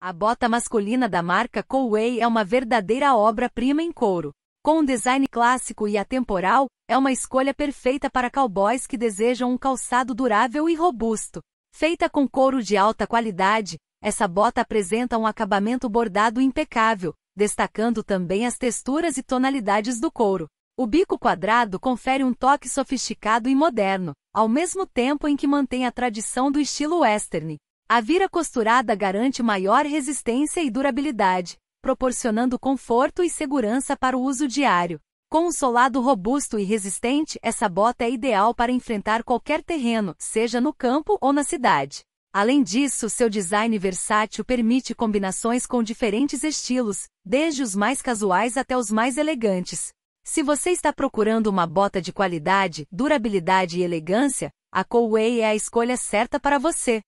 A bota masculina da marca Colway é uma verdadeira obra-prima em couro. Com um design clássico e atemporal, é uma escolha perfeita para cowboys que desejam um calçado durável e robusto. Feita com couro de alta qualidade, essa bota apresenta um acabamento bordado impecável, destacando também as texturas e tonalidades do couro. O bico quadrado confere um toque sofisticado e moderno, ao mesmo tempo em que mantém a tradição do estilo western. A vira costurada garante maior resistência e durabilidade, proporcionando conforto e segurança para o uso diário. Com um solado robusto e resistente, essa bota é ideal para enfrentar qualquer terreno, seja no campo ou na cidade. Além disso, seu design versátil permite combinações com diferentes estilos, desde os mais casuais até os mais elegantes. Se você está procurando uma bota de qualidade, durabilidade e elegância, a Colway é a escolha certa para você.